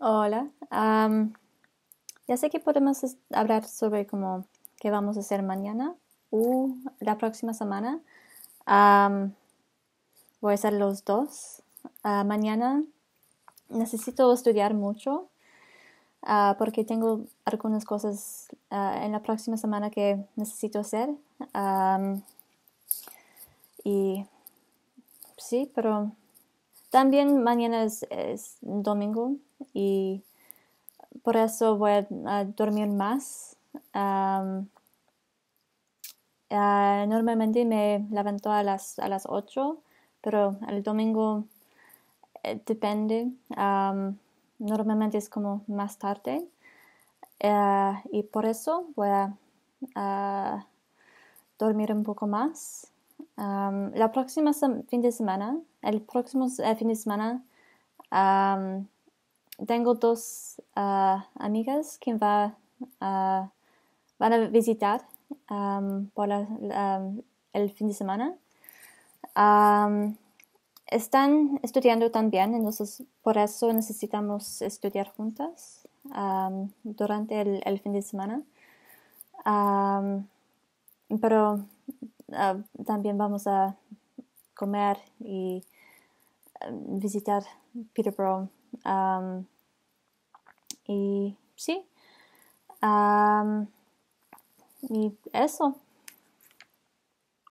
Hola. ya sé que podemos hablar sobre cómo qué vamos a hacer mañana o la próxima semana. voy a hacer los dos. Ah, mañana necesito estudiar mucho ah, porque tengo algunas cosas ah, en la próxima semana que necesito hacer. y sí, pero también mañana es, domingo y por eso voy a, dormir más. Ah, normalmente me levanto a las, a las 8, pero el domingo eh, depende. normalmente es como más tarde. Ah, y por eso voy a dormir un poco más la próxima fin de semana, el próximo eh, fin de semana, tengo dos ah, amigas que va, ah, van a visitar por el fin de semana. están estudiando también, entonces por eso necesitamos estudiar juntas durante el, el, fin de semana. pero Ah, también vamos a comer y eh, visitar Peterborough. Um, y sí, um, y eso.